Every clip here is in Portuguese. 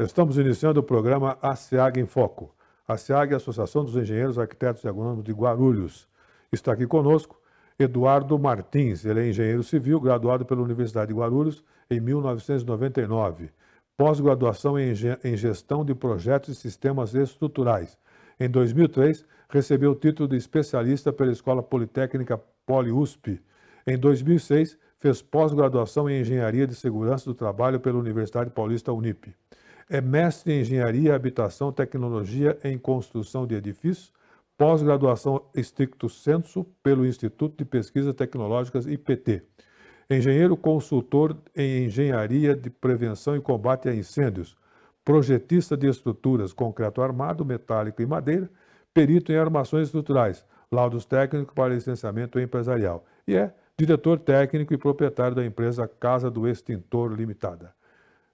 Estamos iniciando o programa ASEAG em Foco. ASEAG é a Associação dos Engenheiros Arquitetos e Agrônomos de Guarulhos. Está aqui conosco Eduardo Martins. Ele é engenheiro civil, graduado pela Universidade de Guarulhos em 1999. Pós-graduação em, em Gestão de Projetos e Sistemas Estruturais. Em 2003, recebeu o título de especialista pela Escola Politécnica Poliusp. Em 2006, fez pós-graduação em Engenharia de Segurança do Trabalho pela Universidade Paulista Unip. É mestre em engenharia, habitação, tecnologia em construção de edifícios, pós-graduação estricto senso pelo Instituto de Pesquisas Tecnológicas IPT. Engenheiro consultor em engenharia de prevenção e combate a incêndios, projetista de estruturas, concreto armado, metálico e madeira, perito em armações estruturais, laudos técnicos para licenciamento empresarial e é diretor técnico e proprietário da empresa Casa do Extintor Limitada.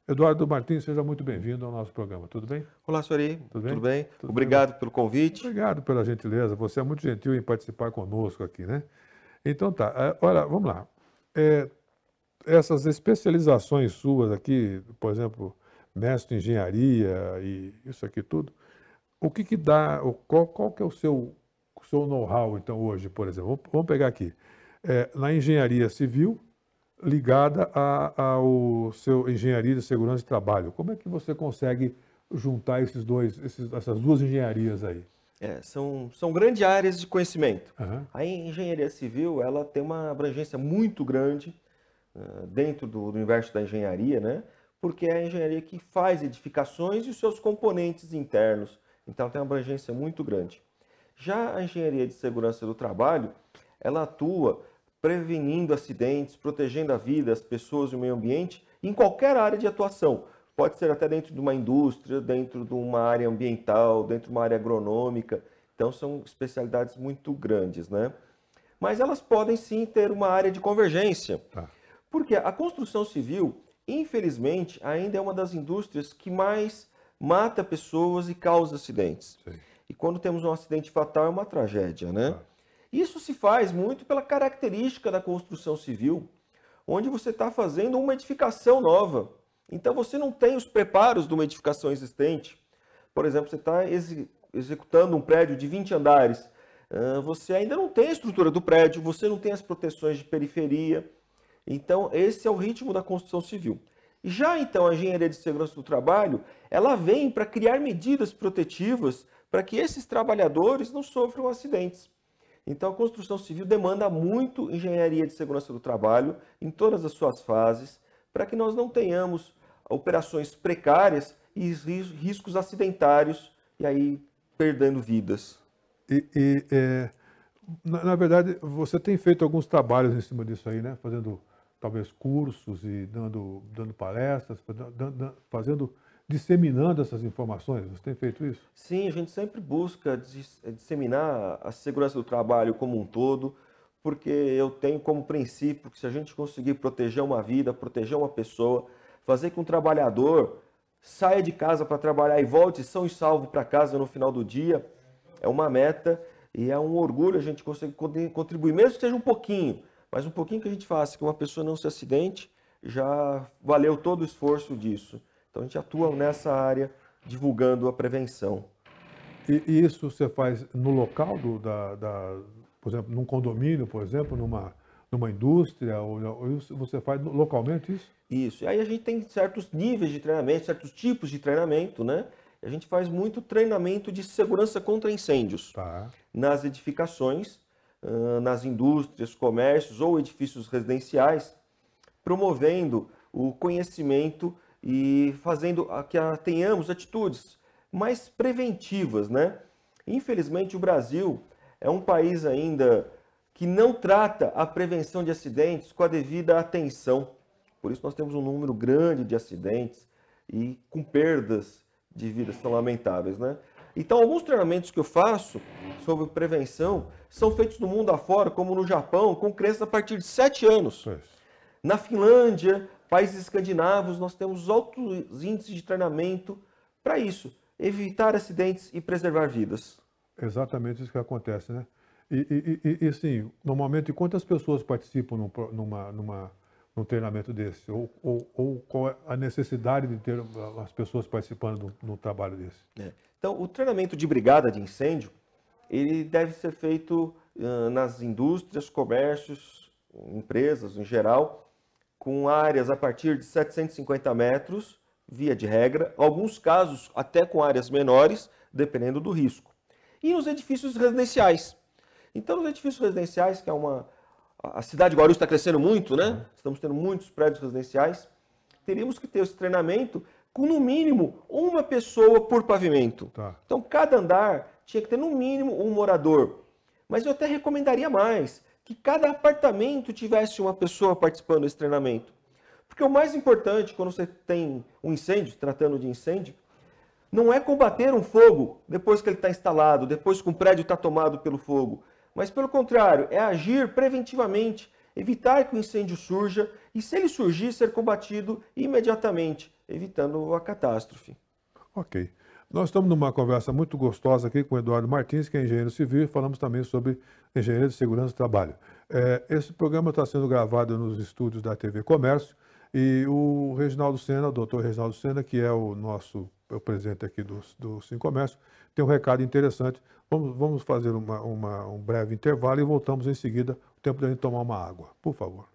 Eduardo Martins, seja muito bem-vindo ao nosso programa, tudo bem? Olá, Sori. Tudo bem? Tudo bem? Tudo Obrigado bem? pelo convite. Obrigado pela gentileza. Você é muito gentil em participar conosco aqui, né? Então tá, é, olha, vamos lá. É, essas especializações suas aqui, por exemplo, mestre em engenharia e isso aqui tudo, o que que dá, qual, qual que é o seu, seu know-how, então, hoje, por exemplo? Vamos pegar aqui. É, na engenharia civil, ligada ao seu engenharia de segurança de trabalho. Como é que você consegue juntar esses dois, esses, essas duas engenharias aí? É, são, são grandes áreas de conhecimento. Uhum. A engenharia civil ela tem uma abrangência muito grande uh, dentro do, do, universo da engenharia, né? porque é a engenharia que faz edificações e os seus componentes internos. Então tem uma abrangência muito grande. Já a engenharia de segurança do trabalho, ela atua prevenindo acidentes, protegendo a vida, as pessoas e o meio ambiente, em qualquer área de atuação. Pode ser até dentro de uma indústria, dentro de uma área ambiental, dentro de uma área agronômica. Então são especialidades muito grandes, né? Mas elas podem sim ter uma área de convergência. Ah. Porque a construção civil, infelizmente, ainda é uma das indústrias que mais mata pessoas e causa acidentes. Sim. E quando temos um acidente fatal, é uma tragédia, né? Ah. Isso se faz muito pela característica da construção civil, onde você está fazendo uma edificação nova. Então você não tem os preparos de uma edificação existente. Por exemplo, você está ex executando um prédio de 20 andares. Você ainda não tem a estrutura do prédio, você não tem as proteções de periferia. Então, esse é o ritmo da construção civil. Já então a engenharia de segurança do trabalho, ela vem para criar medidas protetivas para que esses trabalhadores não sofram acidentes. Então, a construção civil demanda muito engenharia de segurança do trabalho em todas as suas fases, para que nós não tenhamos operações precárias e riscos acidentários e aí perdendo vidas. E, e é, na, na, verdade, você tem feito alguns trabalhos em cima disso aí, né? Fazendo talvez cursos e dando, dando palestras, dando, dando, fazendo disseminando essas informações? Você tem feito isso? Sim, a gente sempre busca eh, disseminar a segurança do trabalho como um todo, porque eu tenho como princípio que se a gente conseguir proteger uma vida, proteger uma pessoa, fazer com que um trabalhador saia de casa para trabalhar e volte são e salvo para casa no final do dia, é uma meta e é um orgulho a gente conseguir contribuir, mesmo que seja um pouquinho, mas um pouquinho que a gente faça, que uma pessoa não se acidente, já valeu todo o esforço disso. Então a gente atua nessa área divulgando a prevenção. E, isso você faz no local do, da, da, por exemplo, num condomínio, por exemplo, numa, numa indústria, ou, ou você faz localmente isso? Isso. E aí a gente tem certos níveis de treinamento, certos tipos de treinamento, né? A gente faz muito treinamento de segurança contra incêndios tá. nas edificações, nas indústrias, comércios ou edifícios residenciais, promovendo o conhecimento e fazendo que tenhamos atitudes mais preventivas, né? Infelizmente, o Brasil é um país ainda que não trata a prevenção de acidentes com a devida atenção. Por isso, nós temos um número grande de acidentes e com perdas de vidas tão lamentáveis, né? Então, alguns treinamentos que eu faço sobre prevenção são feitos no mundo afora, como no Japão, com crianças a partir de 7 anos. Na Finlândia, países escandinavos, nós temos altos índices de treinamento para isso, evitar acidentes e preservar vidas. Exatamente isso que acontece, né? E, e, e, e assim, normalmente quantas pessoas participam num, numa, numa, num treinamento desse? Ou, ou, ou, qual é a necessidade de ter ah, as pessoas participando num, trabalho desse? É. Então, o treinamento de brigada de incêndio, ele deve ser feito uh, nas indústrias, comércios, empresas em geral, com áreas a partir de 750 metros, via de regra, alguns casos até com áreas menores, dependendo do risco. E os edifícios residenciais. Então, os edifícios residenciais, que é uma. A cidade de Guarulhos está crescendo muito, né? Uhum. Estamos tendo muitos prédios residenciais. Teríamos que ter esse treinamento com, no mínimo, uma pessoa por pavimento. Tá. Então, cada andar tinha que ter, no mínimo, um morador. Mas eu até recomendaria mais que cada apartamento tivesse uma pessoa participando desse treinamento. Porque o mais importante quando você tem um incêndio, tratando de incêndio, não é combater um fogo depois que ele está instalado, depois que um prédio está tomado pelo fogo. Mas, pelo contrário, é agir preventivamente, evitar que o incêndio surja e, se ele surgir, ser combatido imediatamente, evitando a catástrofe. Ok. Nós estamos numa conversa muito gostosa aqui com o Eduardo Martins, que é engenheiro civil, e falamos também sobre engenharia de segurança do trabalho. É, esse programa está sendo gravado nos estúdios da TV Comércio e o Reginaldo Sena, o doutor Reginaldo Sena, que é o nosso é o presidente aqui do, do Sim Comércio, tem um recado interessante. Vamos, vamos fazer uma, uma, um breve intervalo e voltamos em seguida, o tempo de gente tomar uma água. Por favor.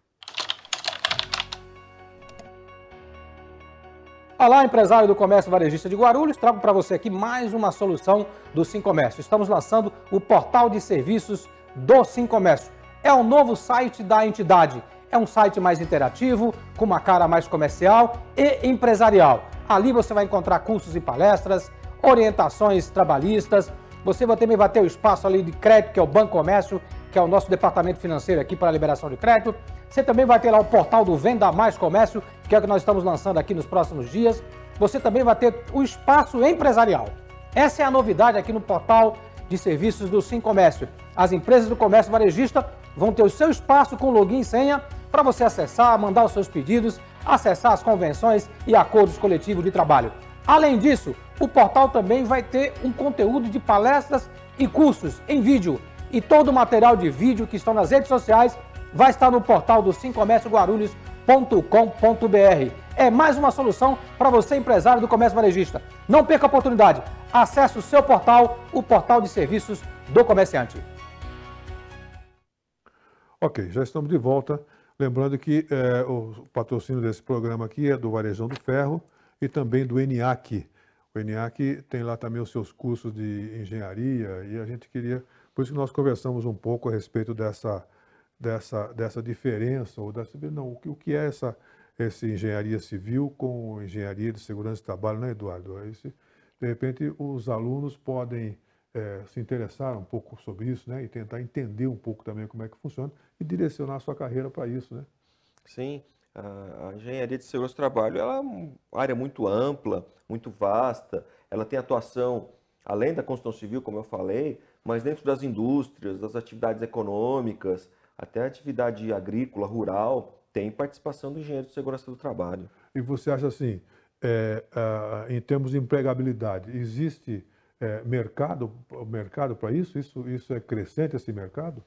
Olá, empresário do comércio varejista de Guarulhos, trago para você aqui mais uma solução do Sim Comércio. Estamos lançando o portal de serviços do Sim Comércio. É o novo site da entidade. É um site mais interativo, com uma cara mais comercial e empresarial. Ali você vai encontrar cursos e palestras, orientações trabalhistas, você também vai ter o espaço ali de crédito, que é o Banco Comércio, que é o nosso departamento financeiro aqui para a liberação de crédito. Você também vai ter lá o portal do Venda Mais Comércio, que é o que nós estamos lançando aqui nos próximos dias. Você também vai ter o espaço empresarial. Essa é a novidade aqui no portal de serviços do Sim Comércio. As empresas do comércio varejista vão ter o seu espaço com login e senha para você acessar, mandar os seus pedidos, acessar as convenções e acordos coletivos de trabalho. Além disso, o portal também vai ter um conteúdo de palestras e cursos em vídeo. E todo o material de vídeo que estão nas redes sociais vai estar no portal do sincomércioguarulhos.com.br. É mais uma solução para você, empresário do comércio varejista. Não perca a oportunidade. Acesse o seu portal, o portal de serviços do comerciante. Ok, já estamos de volta. Lembrando que é, o patrocínio desse programa aqui é do Varejão do Ferro e também do ENIAC. O ENIAC tem lá também os seus cursos de engenharia e a gente queria, por isso que nós conversamos um pouco a respeito dessa, dessa, dessa diferença, ou dessa, não, o que, o que é essa, essa engenharia civil com engenharia de segurança e trabalho, né, Eduardo? Esse, de repente, os alunos podem é, se interessar um pouco sobre isso, né, e tentar entender um pouco também como é que funciona e direcionar a sua carreira para isso, né? Sim, a, engenharia de segurança do trabalho é uma área muito ampla, muito vasta, ela tem atuação além da construção civil, como eu falei, mas dentro das indústrias, das atividades econômicas, até a atividade agrícola, rural, tem participação do engenheiro de segurança do trabalho. E você acha assim, é, é, em termos de empregabilidade, existe é, mercado mercado para isso? isso? Isso é crescente esse mercado?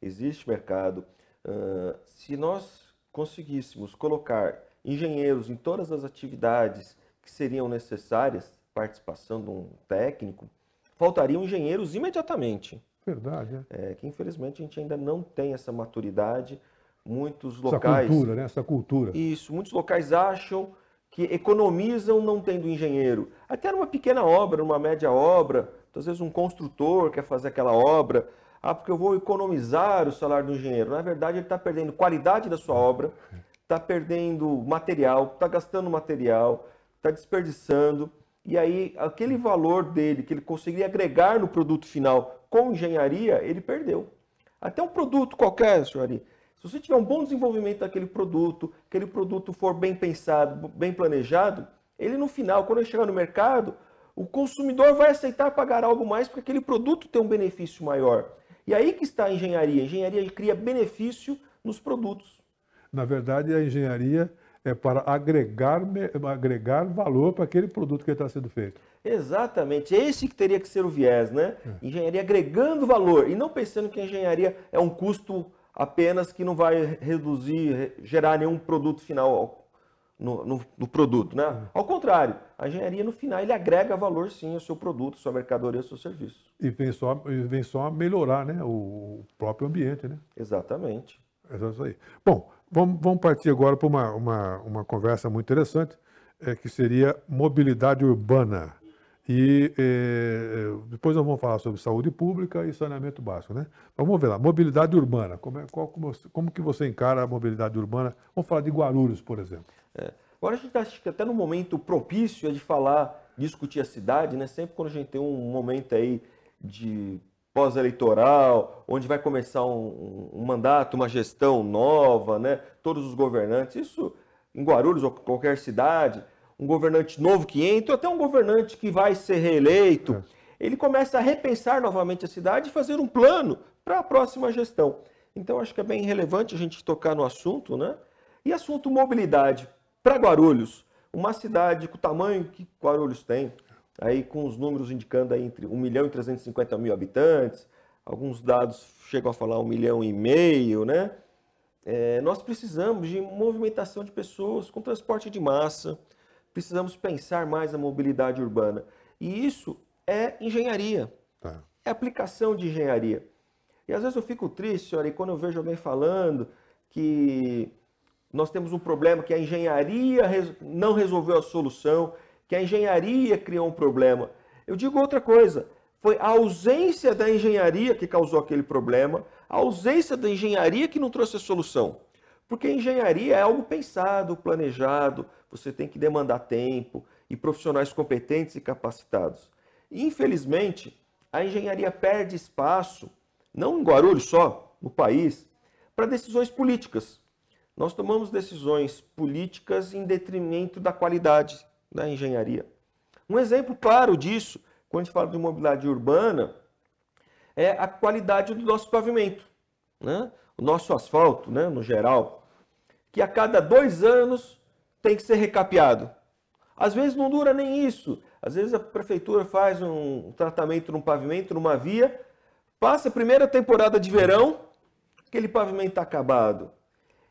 Existe mercado. Uh, se nós conseguíssemos colocar engenheiros em todas as atividades que seriam necessárias, participação de um técnico, faltariam engenheiros imediatamente. Verdade. É. é, que infelizmente a gente ainda não tem essa maturidade. Muitos locais. Essa cultura, né? Essa cultura. Isso. Muitos locais acham que economizam não tendo engenheiro. Até numa pequena obra, numa média obra, às vezes um construtor quer fazer aquela obra, ah, porque eu vou economizar o salário do engenheiro. Na verdade, ele está perdendo qualidade da sua obra, está perdendo material, está gastando material, está desperdiçando. E aí, aquele valor dele que ele conseguiria agregar no produto final com engenharia, ele perdeu. Até um produto qualquer, senhor Ari. Se você tiver um bom desenvolvimento daquele produto, aquele produto for bem pensado, bem planejado, ele no final, quando ele chegar no mercado, o consumidor vai aceitar pagar algo mais porque aquele produto tem um benefício maior. E aí que está a engenharia. A engenharia cria benefício nos produtos. Na verdade, a engenharia é para agregar, agregar valor para aquele produto que está sendo feito. Exatamente, é esse que teria que ser o viés, né? É. Engenharia agregando valor e não pensando que a engenharia é um custo apenas que não vai reduzir, gerar nenhum produto final no, no, no, produto, né? Uhum. Ao contrário, a engenharia no final ele agrega valor sim ao seu produto, sua mercadoria, ao seu serviço. E vem só, vem só melhorar, né, o próprio ambiente, né? Exatamente. É isso aí. Bom, vamos, vamos partir agora para uma, uma, uma conversa muito interessante, é, que seria mobilidade urbana. E eh, eh, depois nós vamos falar sobre saúde pública e saneamento básico, né? Mas vamos ver lá, mobilidade urbana. Como, é, qual, como, como, que você encara a mobilidade urbana? Vamos falar de Guarulhos, por exemplo. É. Agora a gente está até no momento propício é de falar, discutir a cidade, né? Sempre quando a gente tem um momento aí de pós-eleitoral, onde vai começar um, um mandato, uma gestão nova, né? Todos os governantes, isso em Guarulhos ou qualquer cidade, um governante novo que entra, até um governante que vai ser reeleito, é. ele começa a repensar novamente a cidade e fazer um plano para a próxima gestão. Então, acho que é bem relevante a gente tocar no assunto, né? E assunto mobilidade. Para Guarulhos, uma cidade com o tamanho que Guarulhos tem, aí com os números indicando aí entre 1 milhão e 350 mil habitantes, alguns dados chegam a falar 1 milhão e meio, né? É, nós precisamos de movimentação de pessoas com transporte de massa, precisamos pensar mais na mobilidade urbana. E isso é engenharia, tá. é aplicação de engenharia. E às vezes eu fico triste, senhora, e quando eu vejo alguém falando que nós temos um problema que a engenharia não resolveu a solução, que a engenharia criou um problema. Eu digo outra coisa, foi a ausência da engenharia que causou aquele problema, a ausência da engenharia que não trouxe a solução. Porque engenharia é algo pensado, planejado, você tem que demandar tempo e profissionais competentes e capacitados. Infelizmente, a engenharia perde espaço, não em Guarulhos só, no país, para decisões políticas. Nós tomamos decisões políticas em detrimento da qualidade da engenharia. Um exemplo claro disso, quando a gente fala de mobilidade urbana, é a qualidade do nosso pavimento né? o nosso asfalto, né, no geral, que a cada dois anos tem que ser recapeado. Às vezes não dura nem isso. Às vezes a prefeitura faz um tratamento num pavimento, numa via, passa a primeira temporada de verão, aquele pavimento está acabado.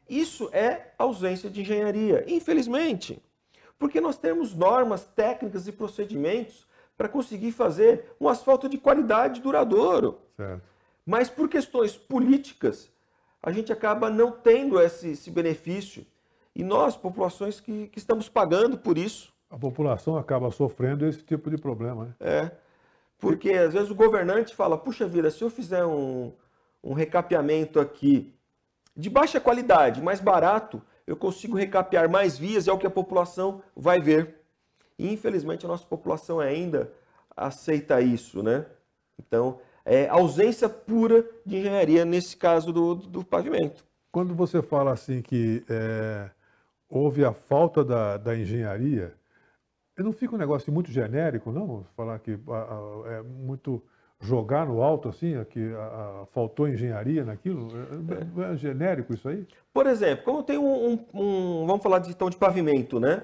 Isso é ausência de engenharia, infelizmente. Porque nós temos normas, técnicas e procedimentos para conseguir fazer um asfalto de qualidade duradouro. Certo. Mas por questões políticas, a gente acaba não tendo esse, esse benefício. E nós, populações que, que, estamos pagando por isso. A população acaba sofrendo esse tipo de problema, né? É. Porque às vezes o governante fala: puxa vida, se eu fizer um, um recapeamento aqui de baixa qualidade, mais barato, eu consigo recapear mais vias, é o que a população vai ver. E infelizmente a nossa população ainda aceita isso, né? Então é, ausência pura de engenharia nesse caso do, do pavimento. Quando você fala assim que é, houve a falta da, da engenharia, não fica um negócio muito genérico, não? Falar que a, a, é muito jogar no alto assim, que a, faltou engenharia naquilo? É, é, é, genérico isso aí? Por exemplo, como tem um, um, um vamos falar de, então de pavimento, né?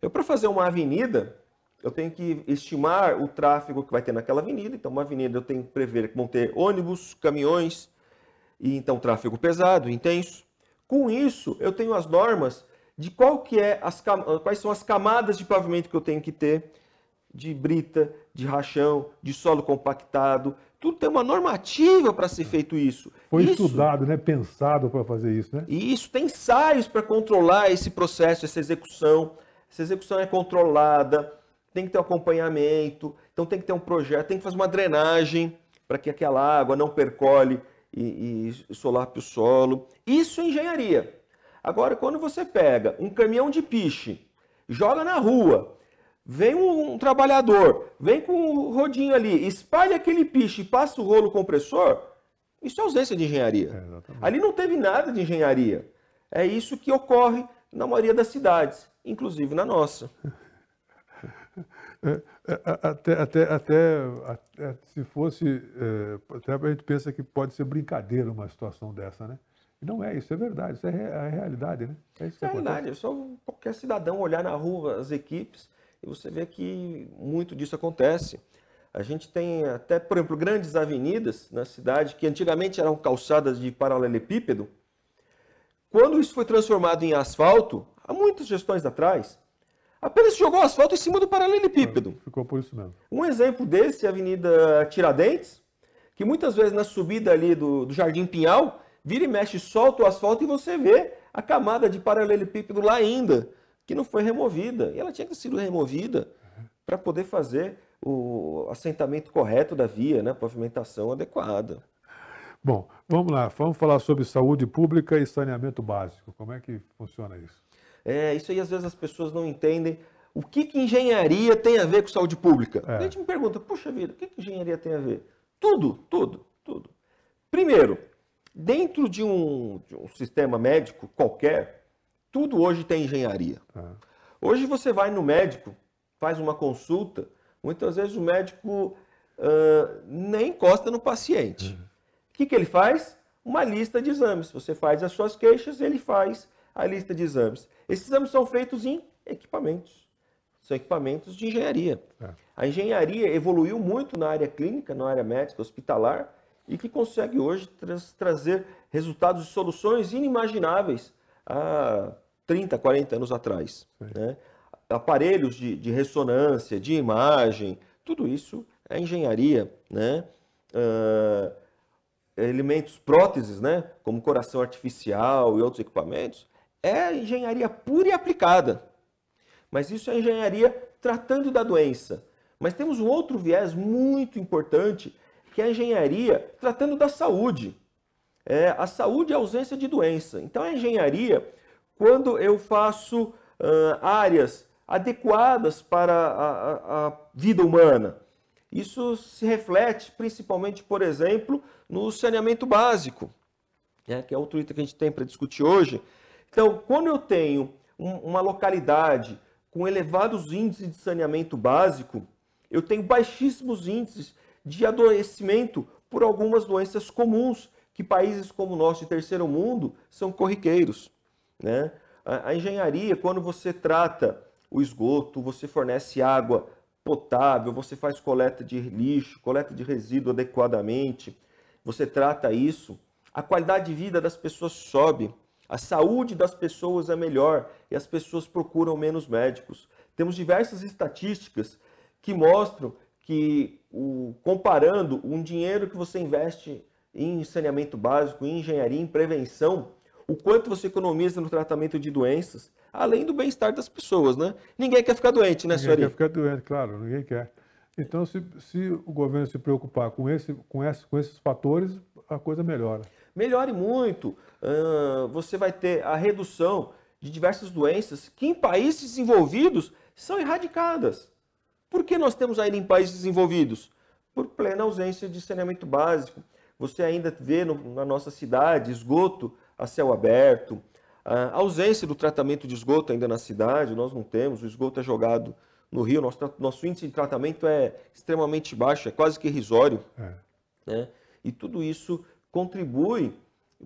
Eu para fazer uma avenida, eu tenho que estimar o tráfego que vai ter naquela avenida. Então, uma avenida eu tenho que prever que vão ter ônibus, caminhões, e então tráfego pesado, intenso. Com isso, eu tenho as normas de qual que é as, quais são as camadas de pavimento que eu tenho que ter, de brita, de rachão, de solo compactado. Tudo tem uma normativa para ser feito isso. Foi isso, estudado, né? pensado para fazer isso, né? E isso tem ensaios para controlar esse processo, essa execução. Essa execução é controlada, tem que ter um acompanhamento, então tem que ter um projeto, tem que fazer uma drenagem para que aquela água não percole e, e solape o solo. Isso é engenharia. Agora, quando você pega um caminhão de piche, joga na rua, vem um, um trabalhador, vem com o um rodinho ali, espalha aquele piche e passa o rolo compressor, isso é ausência de engenharia. É, ali não teve nada de engenharia. É isso que ocorre na maioria das cidades, inclusive na nossa. É, é, até, até, até, até, se fosse, é, até a gente pensa que pode ser brincadeira uma situação dessa, né? E não é isso, é verdade, isso é a realidade, né? É isso que é é só qualquer cidadão olhar na rua as equipes e você vê que muito disso acontece. A gente tem até, por exemplo, grandes avenidas na cidade que antigamente eram calçadas de paralelepípedo. Quando isso foi transformado em asfalto, há muitas gestões atrás, apenas jogou asfalto em cima do paralelepípedo. Ficou por isso mesmo. Um exemplo desse é a Avenida Tiradentes, que muitas vezes na subida ali do, do Jardim Pinhal, vira e mexe, solta o asfalto e você vê a camada de paralelepípedo lá ainda, que não foi removida. E ela tinha que ter sido removida para poder fazer o assentamento correto da via, né? a pavimentação adequada. Bom, vamos lá, vamos falar sobre saúde pública e saneamento básico. Como é que funciona isso? É, isso aí às vezes as pessoas não entendem. O que, que engenharia tem a ver com saúde pública? É. A gente me pergunta, puxa vida, o que, que engenharia tem a ver? Tudo, tudo, tudo. Primeiro, dentro de um, de um sistema médico qualquer, tudo hoje tem engenharia. É. Hoje você vai no médico, faz uma consulta, muitas vezes o médico uh, nem encosta no paciente. Uhum. O que, que ele faz? Uma lista de exames. Você faz as suas queixas, ele faz a lista de exames. Esses exames são feitos em equipamentos. São equipamentos de engenharia. É. A engenharia evoluiu muito na área clínica, na área médica, hospitalar, e que consegue hoje tra trazer resultados e soluções inimagináveis há 30, 40 anos atrás. Né? Aparelhos de, de ressonância, de imagem, tudo isso é engenharia, né? Uh, elementos próteses, né? Como coração artificial e outros equipamentos, é engenharia pura e aplicada. Mas isso é engenharia tratando da doença. Mas temos um outro viés muito importante, que é a engenharia tratando da saúde. É, a saúde é a ausência de doença. Então, a engenharia, quando eu faço uh, áreas adequadas para a, a, a vida humana, isso se reflete principalmente, por exemplo, no saneamento básico, né, que é outro item que a gente tem para discutir hoje, então, quando eu tenho uma localidade com elevados índices de saneamento básico, eu tenho baixíssimos índices de adoecimento por algumas doenças comuns que países como o nosso de terceiro mundo são corriqueiros. Né? A, a engenharia, quando você trata o esgoto, você fornece água potável, você faz coleta de lixo, coleta de resíduo adequadamente, você trata isso, a qualidade de vida das pessoas sobe. A saúde das pessoas é melhor e as pessoas procuram menos médicos. Temos diversas estatísticas que mostram que, o, comparando um dinheiro que você investe em saneamento básico, em engenharia, em prevenção, o quanto você economiza no tratamento de doenças, além do bem-estar das pessoas, né? Ninguém quer ficar doente, né, senhor? Ninguém quer ficar doente, claro, ninguém quer. Então, se, se o governo se preocupar com, esse, com, esse, com esses fatores, a coisa melhora melhore muito. Uh, você vai ter a redução de diversas doenças que em países desenvolvidos são erradicadas. Por que nós temos ainda em países desenvolvidos? Por plena ausência de saneamento básico. Você ainda vê no, na nossa cidade esgoto a céu aberto, a ausência do tratamento de esgoto ainda na cidade, nós não temos, o esgoto é jogado no rio, nosso, nosso índice de tratamento é extremamente baixo, é quase que irrisório. É. Né? E tudo isso contribui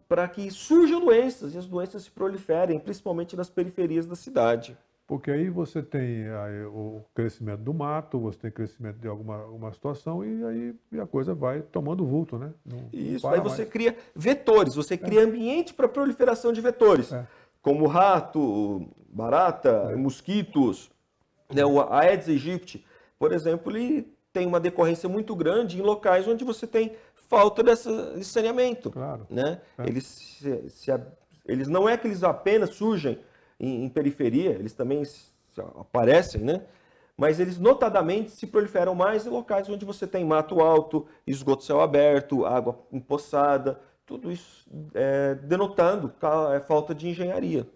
para que surjam doenças e as doenças se proliferem, principalmente nas periferias da cidade. Porque aí você tem aí o crescimento do mato, você tem crescimento de alguma, alguma situação e aí e a coisa vai tomando vulto, né? Não, Isso, não aí você mais. cria vetores, você é. cria ambiente para proliferação de vetores, é. como rato, barata, é. mosquitos, né? o Aedes aegypti, por exemplo, ele tem uma decorrência muito grande em locais onde você tem falta desse de saneamento. Claro. Né? É. Eles, se, se, eles não é que eles apenas surgem em, em periferia, eles também aparecem, né? mas eles notadamente se proliferam mais em locais onde você tem mato alto, esgoto céu aberto, água empoçada, tudo isso é, denotando a é, falta de engenharia.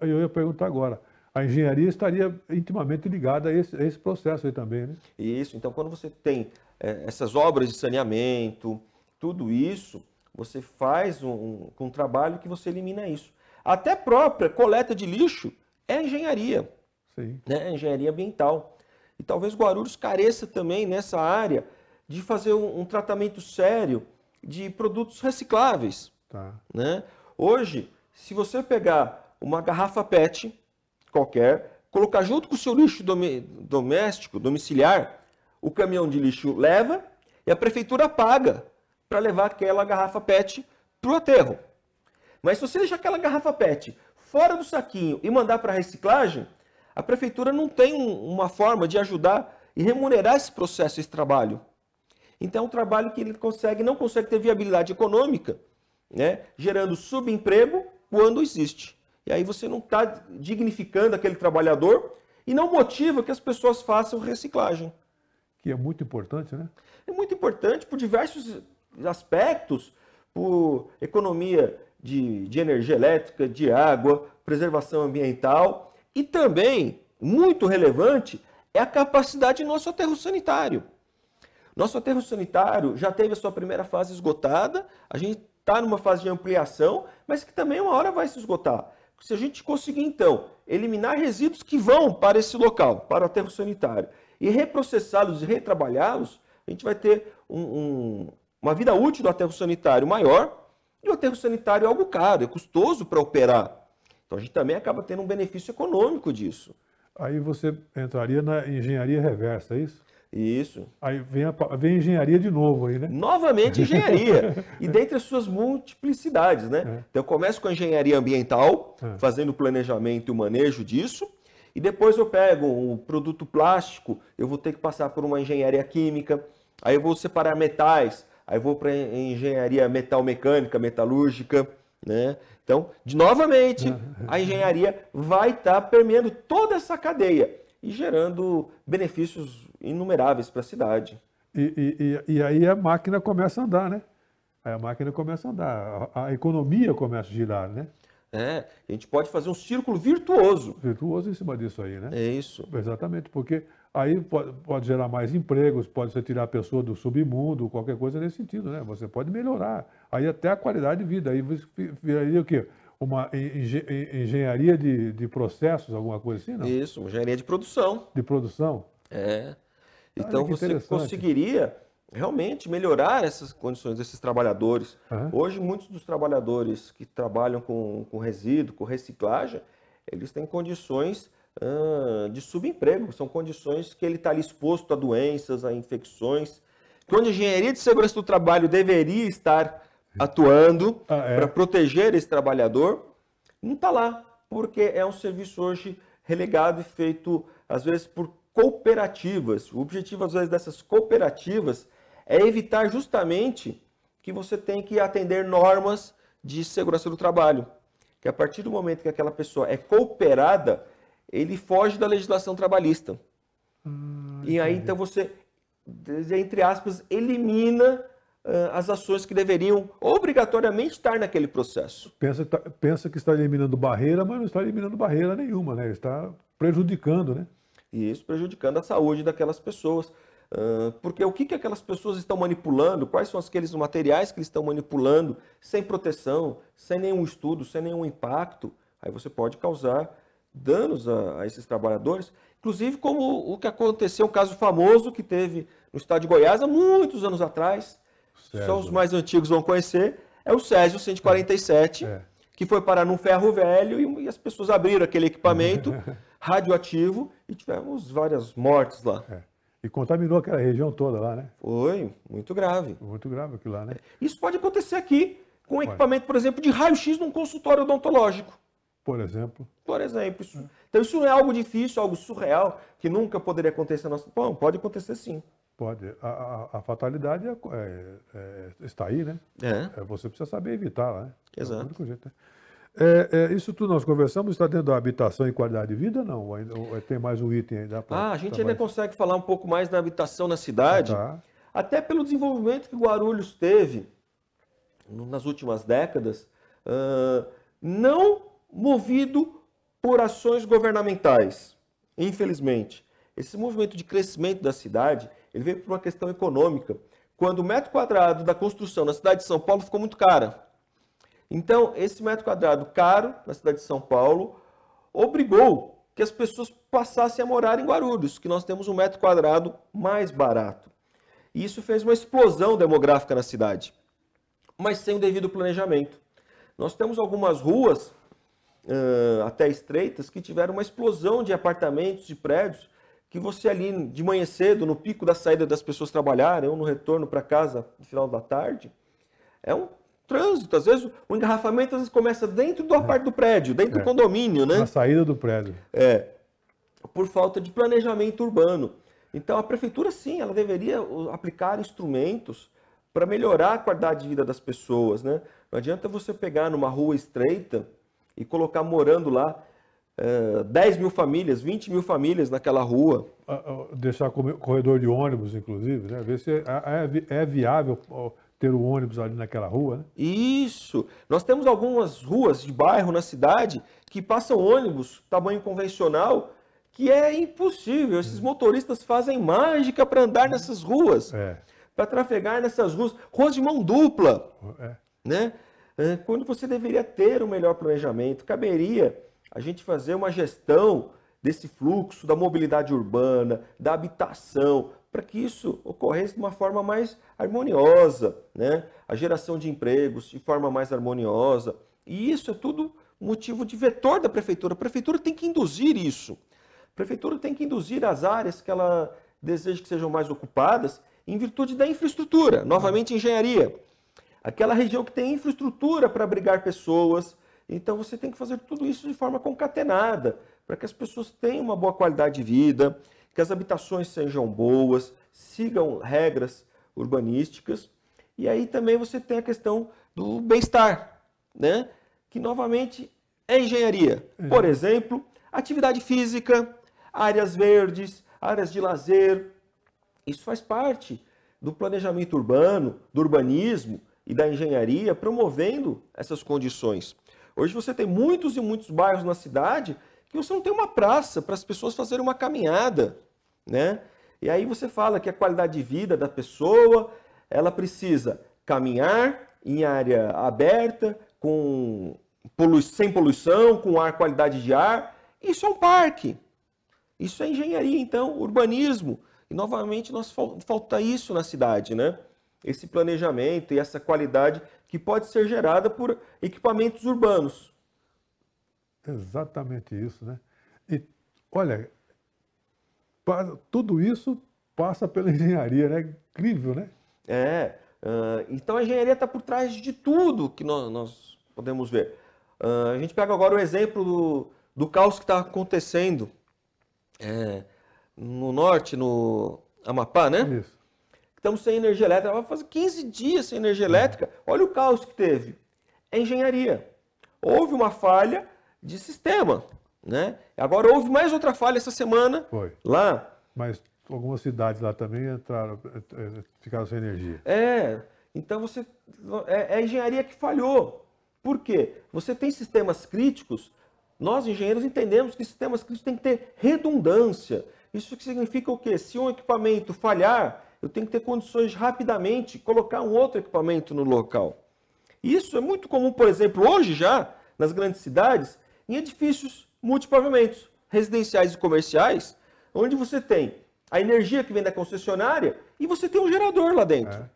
Eu ia perguntar agora, a engenharia estaria intimamente ligada a esse, a esse processo aí também, né? Isso, então quando você tem é, essas obras de saneamento, tudo isso, você faz um, um, trabalho que você elimina isso. Até própria coleta de lixo é engenharia, Sim. Né? É engenharia ambiental. E talvez Guarulhos careça também nessa área de fazer um, um tratamento sério de produtos recicláveis. Tá. Né? Hoje, se você pegar uma garrafa PET qualquer, colocar junto com o seu lixo doméstico, domiciliar, o caminhão de lixo leva e a prefeitura paga para levar aquela garrafa PET para o aterro. Mas se você deixar aquela garrafa PET fora do saquinho e mandar para reciclagem, a prefeitura não tem uma forma de ajudar e remunerar esse processo, esse trabalho. Então, é um trabalho que ele consegue, não consegue ter viabilidade econômica, né? gerando subemprego quando existe. E aí você não está dignificando aquele trabalhador e não motiva que as pessoas façam reciclagem. Que é muito importante, né? É muito importante por diversos aspectos, por economia de, de energia elétrica, de água, preservação ambiental e também, muito relevante, é a capacidade do nosso aterro sanitário. Nosso aterro sanitário já teve a sua primeira fase esgotada, a gente está numa fase de ampliação, mas que também uma hora vai se esgotar. Se a gente conseguir, então, eliminar resíduos que vão para esse local, para o aterro sanitário, e reprocessá-los e retrabalhá-los, a gente vai ter um, um, uma vida útil do aterro sanitário maior, e o aterro sanitário é algo caro, é custoso para operar. Então a gente também acaba tendo um benefício econômico disso. Aí você entraria na engenharia reversa, é isso? Isso. Aí vem a, vem a engenharia de novo aí, né? Novamente engenharia. e dentre as suas multiplicidades, né? É. Então eu começo com a engenharia ambiental, é. fazendo o planejamento e o manejo disso. E depois eu pego o um produto plástico, eu vou ter que passar por uma engenharia química, aí eu vou separar metais, aí vou para engenharia metalmecânica, metalúrgica, né? Então, de, novamente, a engenharia vai estar tá permeando toda essa cadeia e gerando benefícios inumeráveis para a cidade. E, e, e, aí a máquina começa a andar, né? Aí a máquina começa a andar, a, a economia começa a girar, né? É, a gente pode fazer um círculo virtuoso. Virtuoso em cima disso aí, né? É isso. Exatamente, porque Aí pode, pode, gerar mais empregos, pode você tirar a pessoa do submundo, qualquer coisa nesse sentido, né? Você pode melhorar. Aí até a qualidade de vida. Aí viraria o quê? Uma engenharia de, de processos, alguma coisa assim, não? Isso, engenharia de produção. De produção? É. Ah, então ah, você conseguiria realmente melhorar essas condições desses trabalhadores. Uhum. Hoje, muitos dos trabalhadores que trabalham com, com resíduo, com reciclagem, eles têm condições uh, de subemprego. São condições que ele está ali exposto a doenças, a infecções, que onde a engenharia de segurança do trabalho deveria estar atuando ah, é? para proteger esse trabalhador, não está lá, porque é um serviço hoje relegado e feito, às vezes, por cooperativas. O objetivo, às vezes, dessas cooperativas é evitar justamente que você tenha que atender normas de segurança do trabalho. Que a partir do momento que aquela pessoa é cooperada, ele foge da legislação trabalhista. Hum, e aí, então, você, entre aspas, elimina uh, as ações que deveriam obrigatoriamente estar naquele processo. Pensa, tá, pensa que está eliminando barreira, mas não está eliminando barreira nenhuma, né? Está prejudicando, né? Isso, prejudicando a saúde daquelas pessoas. Uh, porque o que, que aquelas pessoas estão manipulando, quais são aqueles materiais que eles estão manipulando, sem proteção, sem nenhum estudo, sem nenhum impacto, aí você pode causar danos a, a esses trabalhadores, inclusive como o que aconteceu, um caso famoso que teve no estado de Goiás há muitos anos atrás, só os mais antigos vão conhecer, é o Césio 147, é. que foi parar num ferro velho e, e as pessoas abriram aquele equipamento radioativo e tivemos várias mortes lá. É. E contaminou aquela região toda lá, né? Foi, muito grave. Muito grave aquilo lá, né? É. Isso pode acontecer aqui com um equipamento, por exemplo, de raio-x num consultório odontológico. Por exemplo? Por exemplo. Isso. Então isso não é algo difícil, algo surreal, que nunca poderia acontecer na nossa... Bom, pode acontecer sim. Pode. A, a, a fatalidade é, é, é está aí, né? É. é. Você precisa saber evitar, né? É Exato. É o único jeito, né? É, é, isso tudo nós conversamos está dentro da habitação e qualidade de vida não? Ou, ainda, ou tem mais um item ainda para. Ah, a gente ainda mais... consegue falar um pouco mais da habitação na cidade, ah, tá. até pelo desenvolvimento que Guarulhos teve nas últimas décadas. Uh, não movido por ações governamentais. Infelizmente, esse movimento de crescimento da cidade, ele veio por uma questão econômica, quando o metro quadrado da construção na cidade de São Paulo ficou muito caro. Então, esse metro quadrado caro na cidade de São Paulo obrigou que as pessoas passassem a morar em Guarulhos, que nós temos um metro quadrado mais barato. E isso fez uma explosão demográfica na cidade, mas sem o devido planejamento. Nós temos algumas ruas uh, até estreitas que tiveram uma explosão de apartamentos, de prédios, que você ali de manhã cedo, no pico da saída das pessoas trabalharem ou no retorno para casa no final da tarde, é um trânsito. Às vezes o engarrafamento às vezes começa dentro do é. parte do prédio, dentro é. do condomínio, né? Na saída do prédio. É. Por falta de planejamento urbano. Então a prefeitura sim, ela deveria aplicar instrumentos para melhorar a qualidade de vida das pessoas, né? Não adianta você pegar numa rua estreita e colocar morando lá uh, eh, 10 mil famílias, 20 mil famílias naquela rua. Ah, ah, deixar corredor de ônibus, inclusive, né? Ver se é, é, é, é viável ter o ônibus ali naquela rua, né? Isso. Nós temos algumas ruas de bairro na cidade que passam ônibus tamanho convencional que é impossível. Esses hum. motoristas fazem mágica para andar nessas ruas, é. para trafegar nessas ruas, ruas de mão dupla, é. né? quando você deveria ter um melhor planejamento. Caberia a gente fazer uma gestão desse fluxo da mobilidade urbana, da habitação, para que isso ocorresse de uma forma mais harmoniosa, né? a geração de empregos de forma mais harmoniosa. E isso é tudo motivo de vetor da prefeitura. A prefeitura tem que induzir isso. A prefeitura tem que induzir as áreas que ela deseja que sejam mais ocupadas em virtude da infraestrutura, novamente engenharia aquela região que tem infraestrutura para abrigar pessoas. Então você tem que fazer tudo isso de forma concatenada, para que as pessoas tenham uma boa qualidade de vida, que as habitações sejam boas, sigam regras urbanísticas. E aí também você tem a questão do bem-estar, né? que novamente é engenharia. É. Por exemplo, atividade física, áreas verdes, áreas de lazer. Isso faz parte do planejamento urbano, do urbanismo, e da engenharia promovendo essas condições. Hoje você tem muitos e muitos bairros na cidade que você não tem uma praça para as pessoas fazerem uma caminhada, né? E aí você fala que a qualidade de vida da pessoa, ela precisa caminhar em área aberta, com polu sem poluição, com ar qualidade de ar. Isso é um parque. Isso é engenharia, então, urbanismo. E novamente nós falta isso na cidade, né? esse planejamento e essa qualidade que pode ser gerada por equipamentos urbanos. Exatamente isso, né? E olha, tudo isso passa pela engenharia, né? Incrível, né? É. Uh, então a engenharia está por trás de tudo que nós, nós podemos ver. Uh, a gente pega agora o exemplo do, do caos que está acontecendo é, no norte, no Amapá, né? Isso estamos sem energia elétrica. Vai fazer 15 dias sem energia elétrica. Olha o caos que teve. É engenharia. Houve uma falha de sistema. Né? Agora houve mais outra falha essa semana. Foi. Lá. Mas algumas cidades lá também entraram, é, é, ficaram sem energia. É. Então você. É, a é engenharia que falhou. Por quê? Você tem sistemas críticos. Nós, engenheiros, entendemos que sistemas críticos têm que ter redundância. Isso significa o quê? Se um equipamento falhar, eu tenho que ter condições de rapidamente colocar um outro equipamento no local. Isso é muito comum, por exemplo, hoje já, nas grandes cidades, em edifícios multipavimentos, residenciais e comerciais, onde você tem a energia que vem da concessionária e você tem um gerador lá dentro. É.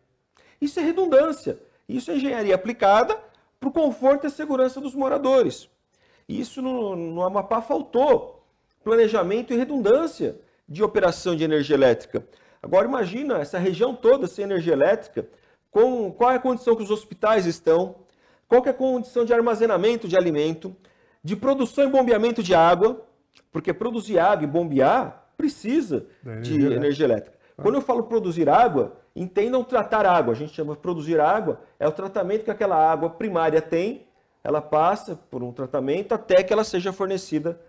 Isso é redundância. Isso é engenharia aplicada para o conforto e a segurança dos moradores. Isso no, no Amapá faltou planejamento e redundância de operação de energia elétrica. Agora imagina essa região toda sem energia elétrica, com qual é a condição que os hospitais estão, qual é a condição de armazenamento de alimento, de produção e bombeamento de água, porque produzir água e bombear precisa energia de elétrica. energia elétrica. Ah. Quando eu falo produzir água, entendam tratar água. A gente chama de produzir água, é o tratamento que aquela água primária tem, ela passa por um tratamento até que ela seja fornecida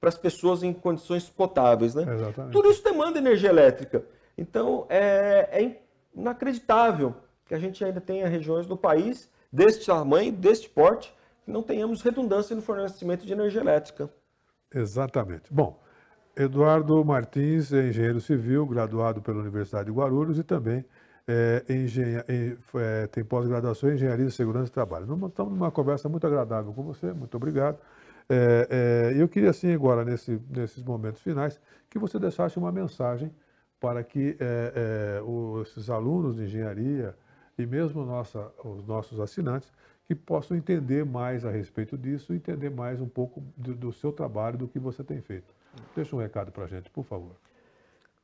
para as pessoas em condições potáveis. Né? Tudo isso demanda energia elétrica. Então é, é inacreditável que a gente ainda tenha regiões do país deste tamanho, deste porte, que não tenhamos redundância no fornecimento de energia elétrica. Exatamente. Bom, Eduardo Martins é engenheiro civil, graduado pela Universidade de Guarulhos e também é, engenha, é, tem pós-graduação em Engenharia de Segurança e Trabalho. Nós estamos numa conversa muito agradável com você, muito obrigado. É, é eu queria, assim, agora, nesse, nesses momentos finais, que você deixasse uma mensagem para que é, é, esses alunos de engenharia e mesmo nossa, os nossos assinantes que possam entender mais a respeito disso, entender mais um pouco do, do seu trabalho, do que você tem feito. Deixa um recado para a gente, por favor.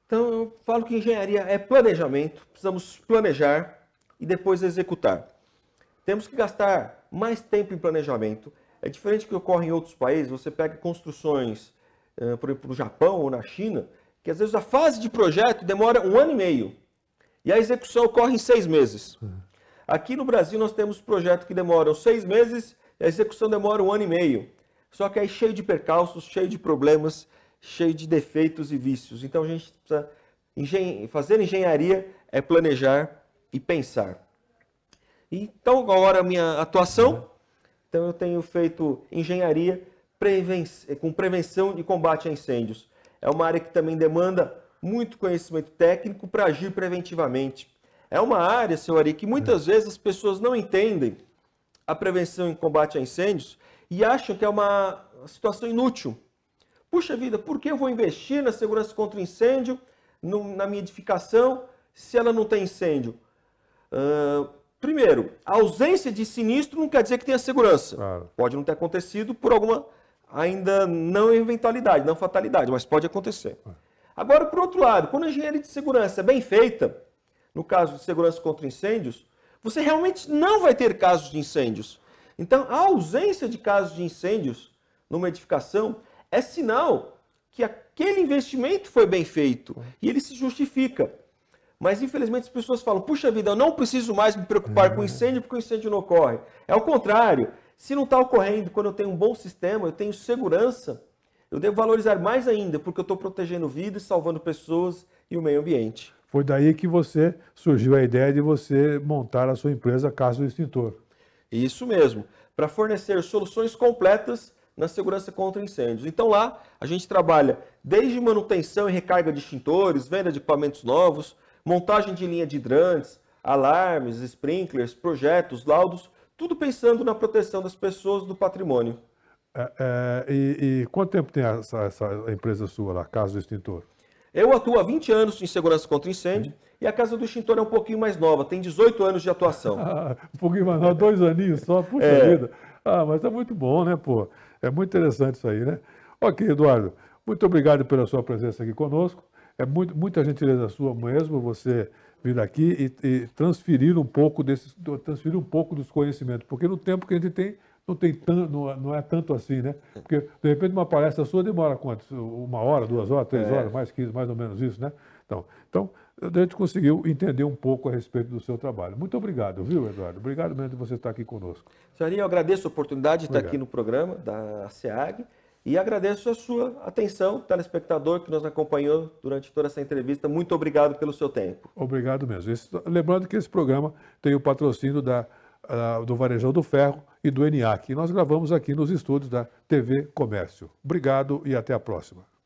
Então, eu falo que engenharia é planejamento, precisamos planejar e depois executar. Temos que gastar mais tempo em planejamento. É diferente do que ocorre em outros países, você pega construções, eh, por exemplo, no Japão ou na China, que às vezes a fase de projeto demora um ano e meio e a execução ocorre em seis meses. Aqui no Brasil nós temos projetos que demoram seis meses e a execução demora um ano e meio. Só que é cheio de percalços, cheio de problemas, cheio de defeitos e vícios. Então a gente precisa engen fazer engenharia é planejar e pensar. Então agora a minha atuação, então eu tenho feito engenharia preven com prevenção e combate a incêndios. É uma área que também demanda muito conhecimento técnico para agir preventivamente. É uma área, seu Ari, que muitas vezes as pessoas não entendem a prevenção e combate a incêndios e acham que é uma situação inútil. Puxa vida, por que eu vou investir na segurança contra incêndio, no, na minha edificação, se ela não tem incêndio? Uh, primeiro, a ausência de sinistro não quer dizer que tenha segurança. Claro. Pode não ter acontecido por alguma ainda não eventualidade, não fatalidade, mas pode acontecer. Agora, por outro lado, quando a engenharia de segurança é bem feita, no caso de segurança contra incêndios, você realmente não vai ter casos de incêndios. Então, a ausência de casos de incêndios numa edificação é sinal que aquele investimento foi bem feito e ele se justifica. Mas infelizmente as pessoas falam: puxa vida, eu não preciso mais me preocupar com é. incêndio porque o incêndio não ocorre. É o contrário. Se não está ocorrendo quando eu tenho um bom sistema, eu tenho segurança, eu devo valorizar mais ainda, porque eu estou protegendo vidas, salvando pessoas e o meio ambiente. Foi daí que você surgiu a ideia de você montar a sua empresa Caso do Extintor. Isso mesmo, para fornecer soluções completas na segurança contra incêndios. Então lá a gente trabalha desde manutenção e recarga de extintores, venda de equipamentos novos, montagem de linha de hidrantes, alarmes, sprinklers, projetos, laudos tudo pensando na proteção das pessoas, do patrimônio. É, é, e, e, quanto tempo tem essa, essa, empresa sua lá, Casa do Extintor? Eu atuo há 20 anos em segurança contra incêndio Sim. e a Casa do Extintor é um pouquinho mais nova, tem 18 anos de atuação. um pouquinho mais nova, dois aninhos só, puxa é. vida. Ah, mas é muito bom, né, pô? É muito interessante isso aí, né? Ok, Eduardo, muito obrigado pela sua presença aqui conosco. É muito, muita gentileza sua mesmo você vir aqui e, e transferir um pouco desses, transferir um pouco dos conhecimentos, porque no tempo que a gente tem não tem tanto, não, não é tanto assim, né? Porque de repente uma palestra sua demora quanto? Uma hora, duas horas, três é. horas, mais quinze, mais ou menos isso, né? Então, então a gente conseguiu entender um pouco a respeito do seu trabalho. Muito obrigado, viu, Eduardo? Obrigado mesmo de você estar aqui conosco. Senhorinha, eu agradeço a oportunidade de obrigado. estar aqui no programa da SEAG. E agradeço a sua atenção, telespectador que nos acompanhou durante toda essa entrevista. Muito obrigado pelo seu tempo. Obrigado mesmo. Lembrando que esse programa tem o patrocínio da, do Varejão do Ferro e do ENIAC. E nós gravamos aqui nos estúdios da TV Comércio. Obrigado e até a próxima.